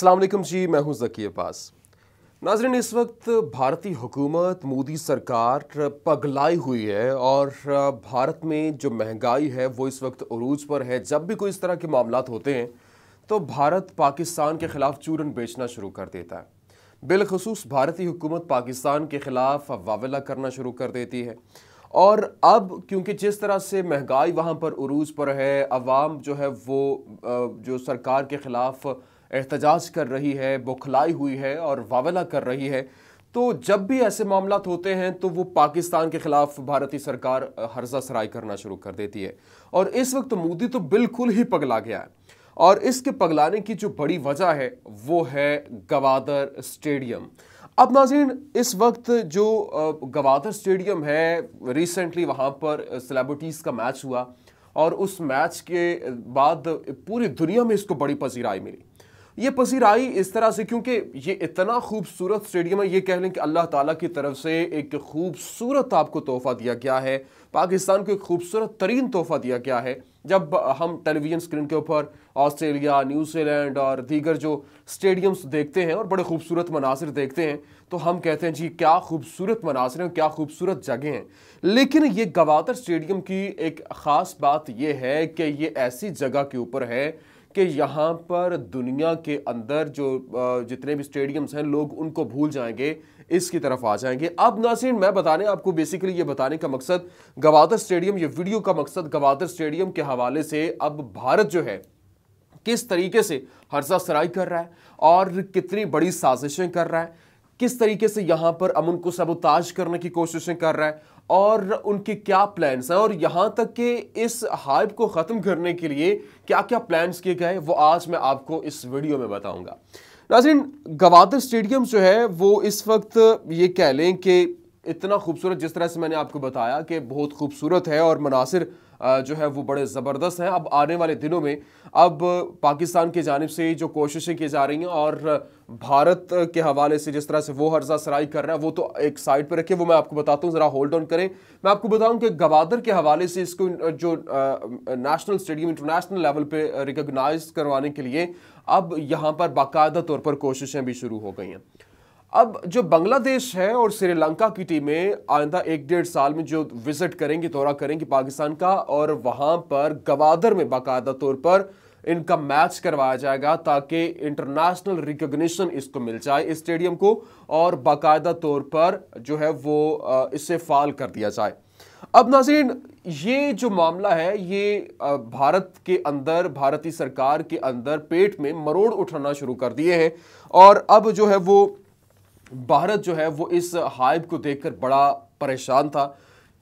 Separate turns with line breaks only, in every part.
वालेकुम जी मैं हूं जकी अब्बास नाजरन इस वक्त भारतीय हुकूमत मोदी सरकार पगलाई हुई है और भारत में जो महंगाई है वो इस वक्त अरूज पर है जब भी कोई इस तरह के मामला होते हैं तो भारत पाकिस्तान के ख़िलाफ़ चूरन बेचना शुरू कर देता है बिलखसूस भारतीय हुकूमत पाकिस्तान के ख़िलाफ़ वावेला करना शुरू कर देती है और अब क्योंकि जिस तरह से महंगाई वहाँ पर अरूज पर है अवाम जो है वो जो सरकार के ख़िलाफ़ एहतजाज कर रही है बुखलाई हुई है और वावला कर रही है तो जब भी ऐसे मामला होते हैं तो वो पाकिस्तान के खिलाफ भारतीय सरकार हर्जा सराय करना शुरू कर देती है और इस वक्त मोदी तो बिल्कुल ही पगला गया है और इसके पगलाने की जो बड़ी वजह है वो है गवादर स्टेडियम अब नाजीन इस वक्त जो गवादर स्टेडियम है रिसेंटली वहाँ पर सेलेब्रिटीज़ का मैच हुआ और उस मैच के बाद पूरी दुनिया में इसको बड़ी पसीराई मिली ये पसीराई इस तरह से क्योंकि ये इतना खूबसूरत स्टेडियम है ये कह लें कि अल्लाह ताला की तरफ से एक खूबसूरत आपको तोहफ़ा दिया गया है पाकिस्तान को एक खूबसूरत तरीन तोहफ़ा दिया गया है जब हम टेलीविज़न स्क्रीन के ऊपर ऑस्ट्रेलिया न्यूजीलैंड और दीगर जो स्टेडियम्स देखते हैं और बड़े खूबसूरत मनासर देखते हैं तो हम कहते हैं जी क्या खूबसूरत मनासर हैं क्या खूबसूरत जगह हैं लेकिन ये गवातर स्टेडियम की एक ख़ास बात यह है कि ये ऐसी जगह के ऊपर है कि यहाँ पर दुनिया के अंदर जो जितने भी स्टेडियम्स हैं लोग उनको भूल जाएंगे इसकी तरफ आ जाएंगे अब नासिर मैं बताने आपको बेसिकली ये बताने का मकसद गवादर स्टेडियम ये वीडियो का मकसद गवादर स्टेडियम के हवाले से अब भारत जो है किस तरीके से हर्षा सराई कर रहा है और कितनी बड़ी साजिशें कर रहा है किस तरीके से यहां पर अमन को सबोताज करने की कोशिशें कर रहा है और उनके क्या प्लान्स हैं और यहां तक के इस हाइप को ख़त्म करने के लिए क्या क्या प्लान्स किए गए वो आज मैं आपको इस वीडियो में बताऊंगा नाजिन गवादर स्टेडियम जो है वो इस वक्त ये कह लें कि इतना खूबसूरत जिस तरह से मैंने आपको बताया कि बहुत खूबसूरत है और मुनासर जो है वो बड़े ज़बरदस्त हैं अब आने वाले दिनों में अब पाकिस्तान की जानब से जो कोशिशें की जा रही हैं और भारत के हवाले से जिस तरह से वो हर्जा सराई कर रहा है वो तो एक साइड पर रखे वो मैं आपको बताता हूँ ज़रा होल्ड ऑन करें मैं आपको बताऊँ कि गवादर के हवाले से इसको जो नेशनल स्टेडियम इंटरनेशनल लेवल पर रिकगनाइज करवाने के लिए अब यहाँ पर बाकायदा तौर पर कोशिशें भी शुरू हो गई हैं अब जो बांग्लादेश है और श्रीलंका की टीमें आइंदा एक डेढ़ साल में जो विजिट करेंगी दौरा करेंगी पाकिस्तान का और वहाँ पर गवादर में बाकायदा तौर पर इनका मैच करवाया जाएगा ताकि इंटरनेशनल रिकग्निशन इसको मिल जाए इस स्टेडियम को और बाकायदा तौर पर जो है वो इससे फाल कर दिया जाए अब नाजीन ये जो मामला है ये भारत के अंदर भारतीय सरकार के अंदर पेट में मरोड़ उठाना शुरू कर दिए हैं और अब जो है वो भारत जो है वो इस हाइप को देखकर बड़ा परेशान था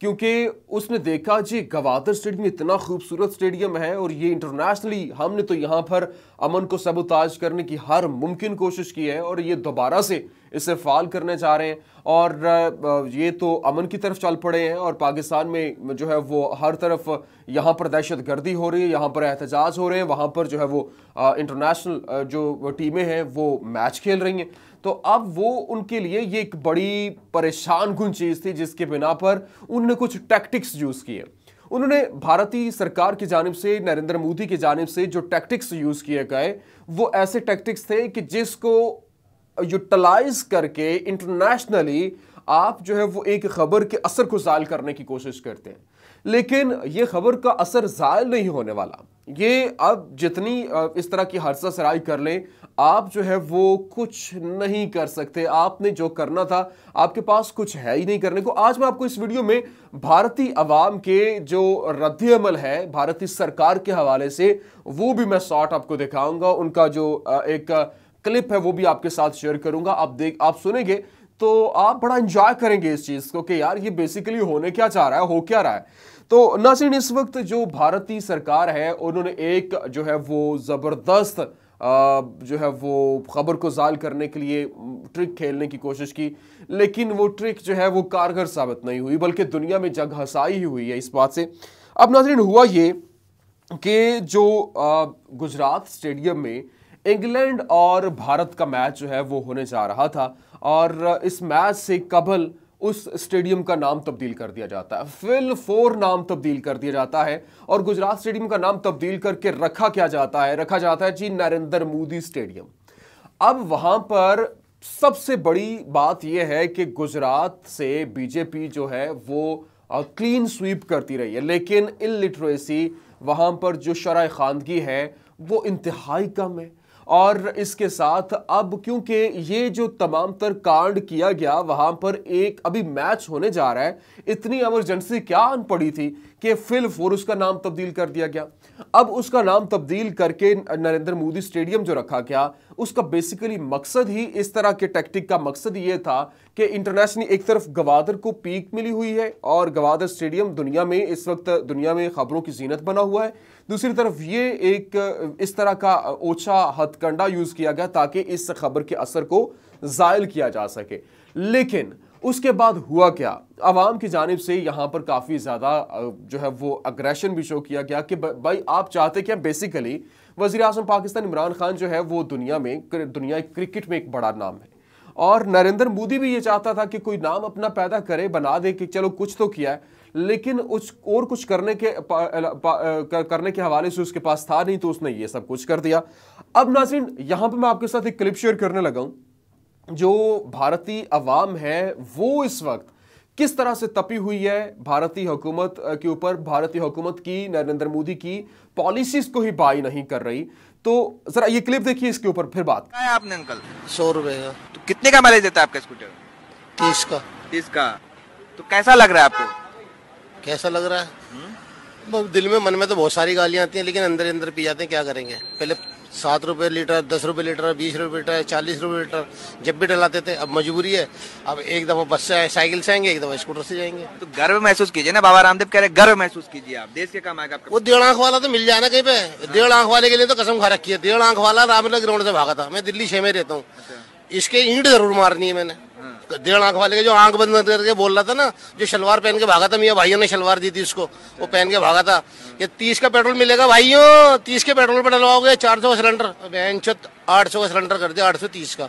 क्योंकि उसने देखा जी गवादर स्टेडियम इतना खूबसूरत स्टेडियम है और ये इंटरनेशनली हमने तो यहाँ पर अमन को सबोताज करने की हर मुमकिन कोशिश की है और ये दोबारा से इसे फाल करने जा रहे हैं और ये तो अमन की तरफ चल पड़े हैं और पाकिस्तान में जो है वो हर तरफ यहाँ पर दहशत गर्दी हो रही है यहाँ पर एहतजाज हो रहे हैं वहाँ पर जो है वो इंटरनेशनल जो टीमें हैं वो मैच खेल रही हैं तो अब वो उनके लिए ये एक बड़ी परेशान कुन चीज़ थी जिसके बिना पर उन्होंने कुछ टैक्टिक्स यूज़ किए उन्होंने भारतीय सरकार की जानब से नरेंद्र मोदी की जानब से जो टैक्टिक्स यूज़ किए गए वो ऐसे टैक्टिक्स थे कि जिसको यूटिलाइज करके इंटरनेशनली आप जो है वो एक खबर के असर को ज़ायल करने की कोशिश करते हैं लेकिन ये खबर का असर ज़ायल नहीं होने वाला ये अब जितनी इस तरह की हादसा सराई कर लें आप जो है वो कुछ नहीं कर सकते आपने जो करना था आपके पास कुछ है ही नहीं करने को आज मैं आपको इस वीडियो में भारतीय अवाम के जो रद्द अमल है भारतीय सरकार के हवाले से वो भी मैं शॉर्ट आपको दिखाऊंगा उनका जो एक क्लिप है वो भी आपके साथ शेयर करूंगा आप देख आप सुनेंगे तो आप बड़ा इंजॉय करेंगे इस चीज़ को कि यार ये बेसिकली होने क्या चाह रहा है हो क्या रहा है तो नासिर इस वक्त जो भारतीय सरकार है उन्होंने एक जो है वो ज़बरदस्त जो है वो खबर को जाल करने के लिए ट्रिक खेलने की कोशिश की लेकिन वो ट्रिक जो है वो कारगर साबित नहीं हुई बल्कि दुनिया में जग हसाई ही हुई है इस बात से अब नाजरीन हुआ ये कि जो गुजरात स्टेडियम में इंग्लैंड और भारत का मैच जो है वो होने जा रहा था और इस मैच से कबल उस स्टेडियम का नाम तब्दील कर दिया जाता है फिल फोर नाम तब्दील कर दिया जाता है और गुजरात स्टेडियम का नाम तब्दील करके रखा क्या जाता है रखा जाता है जी नरेंद्र मोदी स्टेडियम अब वहां पर सबसे बड़ी बात यह है कि गुजरात से बीजेपी जो है वो क्लीन स्वीप करती रही है लेकिन इलिटरेसी वहाँ पर जो शराय खानगी है वो इंतहाई कम है और इसके साथ अब क्योंकि ये जो तमाम तर कांड किया गया वहाँ पर एक अभी मैच होने जा रहा है इतनी एमरजेंसी क्या अन पड़ी थी कि फिल फोर उसका नाम तब्दील कर दिया गया अब उसका नाम तब्दील करके नरेंद्र मोदी स्टेडियम जो रखा गया उसका बेसिकली मकसद ही इस तरह के टैक्टिक का मकसद ये था कि इंटरनेशनल एक तरफ गवादर को पीक मिली हुई है और गवादर स्टेडियम दुनिया में इस वक्त दुनिया में खबरों की जीनत बना हुआ है दूसरी तरफ ये एक इस तरह का ओछा हथ हथकंडा यूज किया गया ताकि इस खबर के असर को जायल किया जा सके लेकिन उसके बाद हुआ क्या आवाम की जानब से यहाँ पर काफ़ी ज़्यादा जो है वो अग्रेशन भी शो किया गया कि भाई आप चाहते क्या बेसिकली वजी अजम पाकिस्तान इमरान खान जो है वो दुनिया में दुनिया क्रिकेट में एक बड़ा नाम है और नरेंद्र मोदी भी ये चाहता था कि कोई नाम अपना पैदा करे बना दे कि चलो कुछ तो किया है लेकिन उस और कुछ करने के पा, पा, करने के हवाले से उसके पास था नहीं तो उसने ये सब कुछ कर दिया अब नाजिन यहाँ पर मैं आपके साथ एक क्लिप शेयर करने लगा हूँ जो भारतीय अवाम है वो इस वक्त किस तरह से तपी हुई है भारतीय हुकूमत के ऊपर भारतीय हुकूमत की नरेंद्र मोदी की पॉलिसीज को ही बाई नहीं कर रही तो जरा ये क्लिप देखिए इसके ऊपर फिर बात क्या है आपने अंकल सौ रुपए का तो कितने का मैलेज देता है आपका स्कूटर
तीस का तीस का तो कैसा लग रहा है आपको कैसा लग रहा है
हम्म।
दिल में मन में तो बहुत सारी गालियां आती हैं लेकिन अंदर अंदर पी जाते हैं क्या करेंगे पहले सात रुपये लीटर दस रुपये लीटर बीस रुपये लीटर चालीस रुपये लीटर जब भी डलाते थे अब मजबूरी है अब एक दफ़ा बस से साइकिल से आएंगे एक दफ़ा स्कूटर से जाएंगे तो गर्व महसूस कीजिए ना बाबा रामदेव कह रहे गर्व महसूस कीजिए आप देश के काम आएगा वो डेढ़ आंख वाला तो मिल जाए ना कहीं पे डेढ़ आंख वाले के लिए तो कसम खा रखी है डेढ़ आंख वाला रामनगर ग्राउंड से भागा था मैं दिल्ली छह में रहता हूँ अच्छा। इसके ईंट जरूर मारनी है मैंने डेढ़ आंख वाले के जो आंख बंद करके बोल रहा था ना जो शलवार पहन के भागा था मैं भाइयों ने शलवार दी थी उसको वो पहन के भागा था ये तीस का पेट्रोल मिलेगा भाइयों तीस के पेट्रोल पर डलवाओगे चार सौ का सिलेंडर बहन आठ सौ का सिलेंडर कर दिया आठ सौ तीस का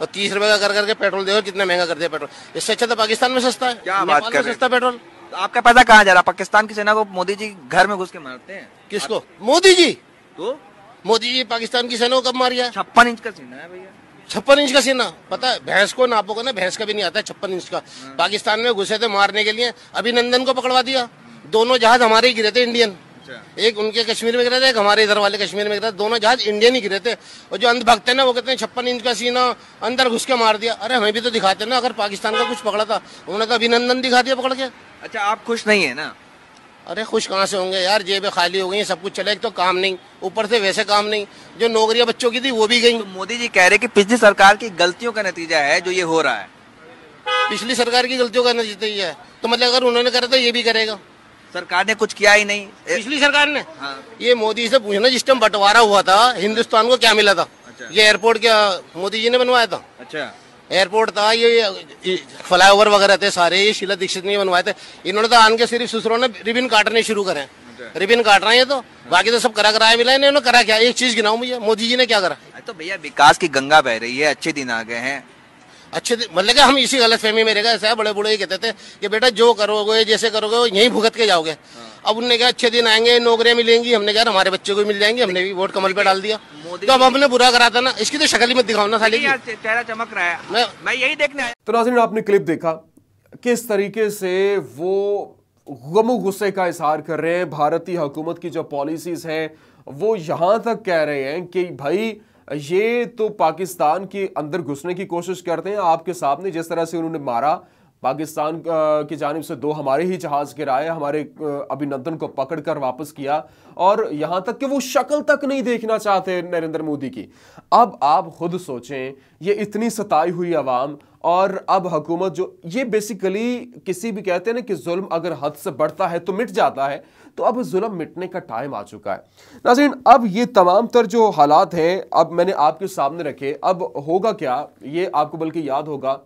और तीस रुपए का कर करके पेट्रोल देगा कितना महंगा कर दिया पेट्रोल इससे अच्छा तो पाकिस्तान में सस्ता है क्या बात कर सस्ता पेट्रोल आपका पैसा कहाँ जा रहा पाकिस्तान की सेना को मोदी जी घर में घुस के मारते हैं किसको मोदी जी तो मोदी जी पाकिस्तान की सेना को कब मारिया छप्पन इंच का सेना है भैया छप्पन इंच का सीना पता है भैंस को नापोगे ना भैंस का भी नहीं आता है छप्पन इंच का पाकिस्तान में घुसे थे मारने के लिए अभिनंदन को पकड़वा दिया दोनों जहाज हमारे ही गिरे थे इंडियन अच्छा। एक उनके कश्मीर में गिरे थे एक हमारे इधर वाले कश्मीर में गिरे थे दोनों जहाज इंडियन ही गिरे थे और जो अंधभक्त है ना वो कहते हैं छप्पन इंच का सीना अंदर घुस के मार दिया अरे हमें भी तो दिखाते ना अगर पाकिस्तान का कुछ पकड़ा था उन्होंने तो अभिनंदन दिखा दिया पकड़ के अच्छा आप खुश नहीं है ना अरे खुश कहाँ से होंगे यार जेबें खाली हो गई सब कुछ चले तो काम नहीं ऊपर से वैसे काम नहीं जो नौकरियां बच्चों की थी वो भी गई तो मोदी जी कह रहे कि पिछली सरकार की गलतियों का नतीजा है जो ये हो रहा है पिछली सरकार की गलतियों का नतीजा है तो मतलब अगर उन्होंने करा तो ये भी करेगा सरकार ने कुछ किया ही नहीं पिछली सरकार ने हाँ। ये मोदी से पूछना जिस टाइम बंटवारा हुआ था हिंदुस्तान को क्या मिला था अच्छा। ये एयरपोर्ट क्या मोदी जी ने बनवाया था अच्छा एयरपोर्ट था ये फ्लाई ओवर वगैरह थे सारे ये शीला दीक्षित ने बनवाए थे इन्होंने तो आन के सिर्फ सुसरो ने रिबिन काटने शुरू करे अच्छा। रिबिन काट रहे हैं तो बाकी तो सब करा कराया मिला इन्होंने करा क्या एक चीज गिनाऊ भैया मोदी जी ने क्या करा तो भैया विकास की गंगा बह रही है अच्छे दिन आ गए हैं अच्छे मतलब हम इसी गलत फहमी में रहेगा ऐसा बड़े बूढ़े कहते थे कि बेटा जो करोगे जैसे करोगे यही भुगत के जाओगे हाँ। अब उनने कहा अच्छे दिन आएंगे नौकरियां मिलेंगी हमने कहा हमारे बच्चों को मिल जाएंगे हमने भी वोट कमल पे डाल दिया तो अब हमने बुरा करा था ना इसकी तो शक्ल मत दिखाओ ना साली चेहरा चमक रहा है मैं, यही देखने
तो नाजिन आपने क्लिप देखा किस तरीके से वो गमो गुस्से का इजहार कर रहे हैं भारतीय हुकूमत की जो पॉलिसीज हैं वो यहाँ तक कह रहे हैं कि भाई ये तो पाकिस्तान के अंदर घुसने की कोशिश करते हैं आपके सामने जिस तरह से उन्होंने मारा पाकिस्तान की जानब से दो हमारे ही जहाज़ गिराए हमारे अभिनंदन को पकड़ कर वापस किया और यहाँ तक कि वो शक्ल तक नहीं देखना चाहते नरेंद्र मोदी की अब आप खुद सोचें ये इतनी सताई हुई आवाम और अब हुकूमत जो ये बेसिकली किसी भी कहते हैं ना कि जुल्म अगर हद से बढ़ता है तो मिट जाता है तो अब जुल्म मिटने का टाइम आ चुका है नाजीन अब ये तमाम तर जो हालात हैं अब मैंने आपके सामने रखे अब होगा क्या ये आपको बल्कि याद होगा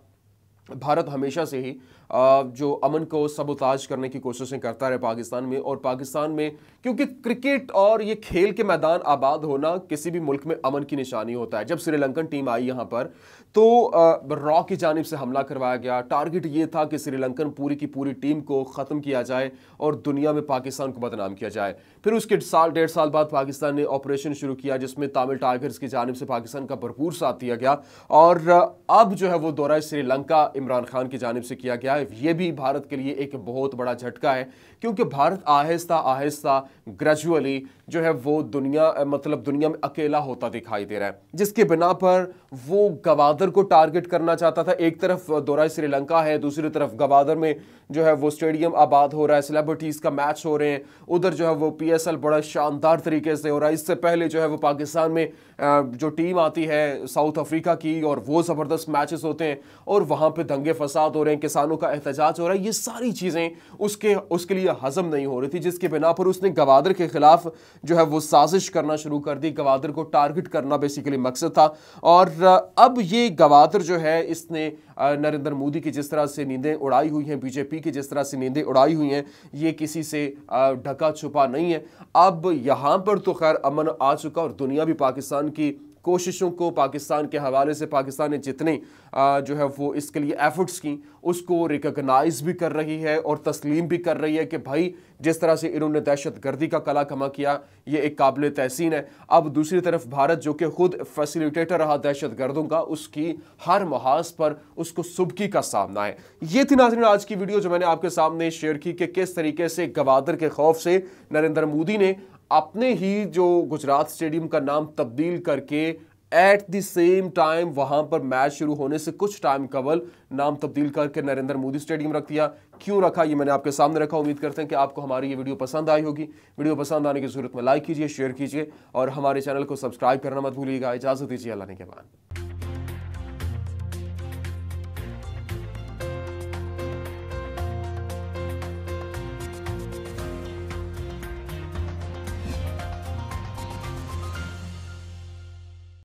भारत हमेशा से ही जो अमन को सबोताज करने की कोशिशें करता रहे पाकिस्तान में और पाकिस्तान में क्योंकि क्रिकेट और ये खेल के मैदान आबाद होना किसी भी मुल्क में अमन की निशानी होता है जब श्रीलंकन टीम आई यहाँ पर तो रॉ की जानब से हमला करवाया गया टारगेट ये था कि श्रीलंकन पूरी की पूरी टीम को ख़त्म किया जाए और दुनिया में पाकिस्तान को बदनाम किया जाए फिर उसके साल डेढ़ साल बाद पाकिस्तान ने ऑपरेशन शुरू किया जिसमें तामिल टाइगर्स की जानब से पाकिस्तान का भरपूर साथ दिया गया और अब जो है वो दौरा श्रीलंका इमरान खान की जानब से किया गया ये भी भारत के लिए एक बहुत बड़ा झटका है क्योंकि भारत आहिस्ता आहिस्ता ग्रेजुअली जो है वो दुनिया मतलब दुनिया में अकेला होता दिखाई दे रहा है जिसके बिना पर वो गवादर को टारगेट करना चाहता था एक तरफ दौरा श्रीलंका है दूसरी तरफ गवादर में जो है वो स्टेडियम आबाद हो रहा है सेलिब्रिटीज़ का मैच हो रहे हैं उधर जो है वो पी बड़ा शानदार तरीके से हो रहा है इससे पहले जो है वो पाकिस्तान में जो टीम आती है साउथ अफ्रीका की और वो ज़बरदस्त मैचेस होते हैं और वहाँ पर दंगे फसाद हो रहे हैं किसानों का एहतजाज हो रहा है ये सारी चीज़ें उसके उसके लिए हजम नहीं हो रही थी जिसके बिना पर उसने गवादर के ख़िलाफ़ जो है वो साजिश करना शुरू कर दी गवादर को टारगेट करना बेसिकली मकसद था और अब ये गवादर जो है इसने नरेंद्र मोदी की जिस तरह से नींदें उड़ाई हुई हैं बीजेपी की जिस तरह से नींदें उड़ाई हुई हैं ये किसी से ढका छुपा नहीं है अब यहाँ पर तो खैर अमन आ चुका और दुनिया भी पाकिस्तान की कोशिशों को पाकिस्तान के हवाले से पाकिस्तान ने जितने जो है वो इसके लिए एफर्ट्स की उसको रिकगनाइज भी कर रही है और तस्लीम भी कर रही है कि भाई जिस तरह से इन्होंने दहशत गर्दी का कला कमा किया ये एक काबिल तहसीन है अब दूसरी तरफ भारत जो कि खुद फैसिलिटेटर रहा दहशत गर्दों का उसकी हर महाज पर उसको सुबकी का सामना है ये थी नाजरन आज की वीडियो जो मैंने आपके सामने शेयर की कि किस तरीके से गवादर के खौफ से नरेंद्र मोदी ने अपने ही जो गुजरात स्टेडियम का नाम तब्दील करके एट द सेम टाइम वहां पर मैच शुरू होने से कुछ टाइम कबल नाम तब्दील करके नरेंद्र मोदी स्टेडियम रख दिया क्यों रखा ये मैंने आपके सामने रखा उम्मीद करते हैं कि आपको हमारी ये वीडियो पसंद आई होगी वीडियो पसंद आने की सूरत में लाइक कीजिए शेयर कीजिए और हमारे चैनल को सब्सक्राइब करना मत भूलिएगा इजाज़त दीजिए अल्लाह ने के बाद